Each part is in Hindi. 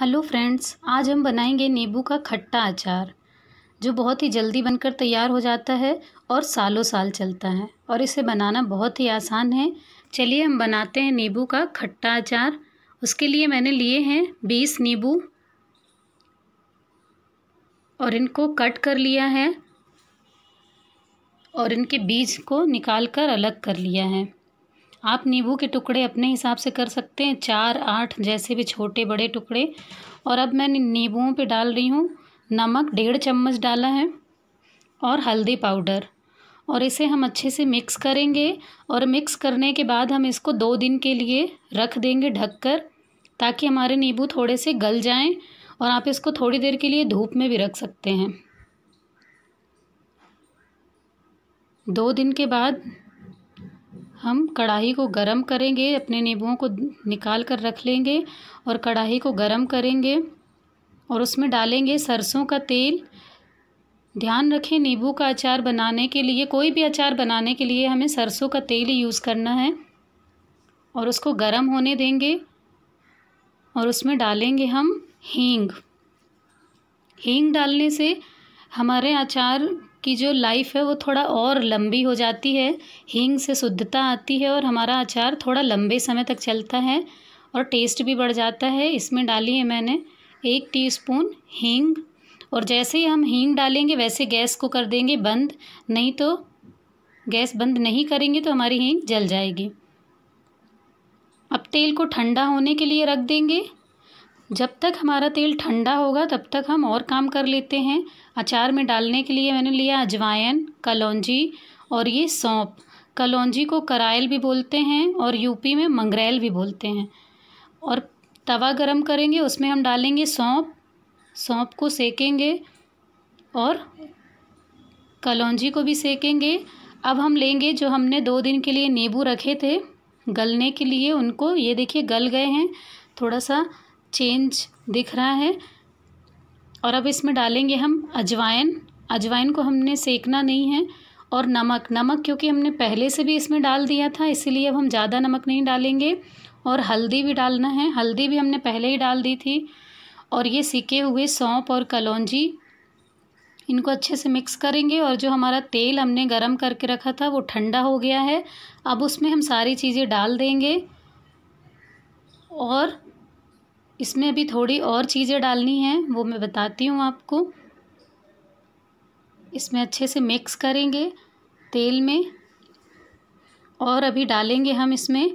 हेलो फ्रेंड्स आज हम बनाएंगे नींबू का खट्टा अचार जो बहुत ही जल्दी बनकर तैयार हो जाता है और सालों साल चलता है और इसे बनाना बहुत ही आसान है चलिए हम बनाते हैं नींबू का खट्टा अचार उसके लिए मैंने लिए हैं बीस नींबू और इनको कट कर लिया है और इनके बीज को निकाल कर अलग कर लिया है आप नींबू के टुकड़े अपने हिसाब से कर सकते हैं चार आठ जैसे भी छोटे बड़े टुकड़े और अब मैं नींबुओं पे डाल रही हूँ नमक डेढ़ चम्मच डाला है और हल्दी पाउडर और इसे हम अच्छे से मिक्स करेंगे और मिक्स करने के बाद हम इसको दो दिन के लिए रख देंगे ढककर ताकि हमारे नींबू थोड़े से गल जाएं और आप इसको थोड़ी देर के लिए धूप में भी रख सकते हैं दो दिन के बाद हम कढ़ाई को गरम करेंगे अपने नींबुओं को निकाल कर रख लेंगे और कढ़ाई को गरम करेंगे और उसमें डालेंगे सरसों का तेल ध्यान रखें नींबू का अचार बनाने के लिए कोई भी अचार बनाने के लिए हमें सरसों का तेल ही यूज़ करना है और उसको गरम होने देंगे और उसमें डालेंगे हम हींग हींग डालने से हमारे अचार की जो लाइफ है वो थोड़ा और लंबी हो जाती है हींग से शुद्धता आती है और हमारा अचार थोड़ा लंबे समय तक चलता है और टेस्ट भी बढ़ जाता है इसमें डाली है मैंने एक टीस्पून हींग और जैसे ही हम हींग डालेंगे वैसे गैस को कर देंगे बंद नहीं तो गैस बंद नहीं करेंगे तो हमारी हींग जल जाएगी अब तेल को ठंडा होने के लिए रख देंगे जब तक हमारा तेल ठंडा होगा तब तक हम और काम कर लेते हैं अचार में डालने के लिए मैंने लिया अजवाइन कलौजी और ये सौंप कलौजी को करायल भी बोलते हैं और यूपी में मंगरेल भी बोलते हैं और तवा गरम करेंगे उसमें हम डालेंगे सौंप सौंप को सेकेंगे और कलौजी को भी सेकेंगे अब हम लेंगे जो हमने दो दिन के लिए नींबू रखे थे गलने के लिए उनको ये देखिए गल गए हैं थोड़ा सा चेंज दिख रहा है और अब इसमें डालेंगे हम अजवाइन अजवाइन को हमने सेकना नहीं है और नमक नमक क्योंकि हमने पहले से भी इसमें डाल दिया था इसीलिए अब हम ज़्यादा नमक नहीं डालेंगे और हल्दी भी डालना है हल्दी भी हमने पहले ही डाल दी थी और ये सीके हुए सौंप और कलौजी इनको अच्छे से मिक्स करेंगे और जो हमारा तेल हमने गरम करके रखा था वो ठंडा हो गया है अब उसमें हम सारी चीज़ें डाल देंगे और इसमें अभी थोड़ी और चीज़ें डालनी हैं वो मैं बताती हूँ आपको इसमें अच्छे से मिक्स करेंगे तेल में और अभी डालेंगे हम इसमें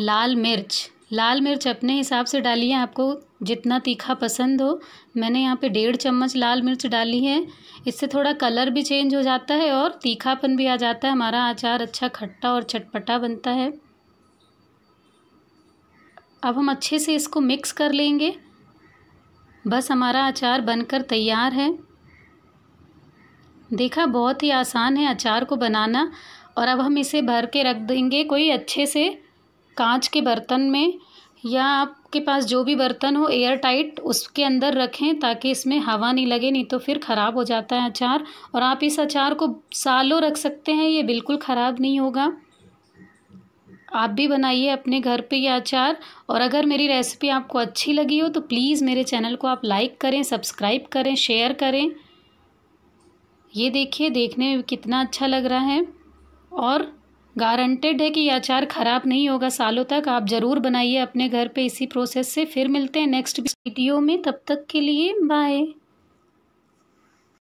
लाल मिर्च लाल मिर्च अपने हिसाब से डालिए आपको जितना तीखा पसंद हो मैंने यहाँ पे डेढ़ चम्मच लाल मिर्च डाली है इससे थोड़ा कलर भी चेंज हो जाता है और तीखापन भी आ जाता है हमारा अचार अच्छा खट्टा और चटपटा बनता है अब हम अच्छे से इसको मिक्स कर लेंगे बस हमारा अचार बनकर तैयार है देखा बहुत ही आसान है अचार को बनाना और अब हम इसे भर के रख देंगे कोई अच्छे से कांच के बर्तन में या आपके पास जो भी बर्तन हो एयर टाइट उसके अंदर रखें ताकि इसमें हवा नहीं लगे नहीं तो फिर ख़राब हो जाता है अचार और आप इस अचार को सालों रख सकते हैं ये बिल्कुल ख़राब नहीं होगा आप भी बनाइए अपने घर पे ये अचार और अगर मेरी रेसिपी आपको अच्छी लगी हो तो प्लीज़ मेरे चैनल को आप लाइक करें सब्सक्राइब करें शेयर करें ये देखिए देखने में कितना अच्छा लग रहा है और गारंटेड है कि ये अचार ख़राब नहीं होगा सालों तक आप ज़रूर बनाइए अपने घर पे इसी प्रोसेस से फिर मिलते हैं नेक्स्ट वीडियो में तब तक के लिए बाय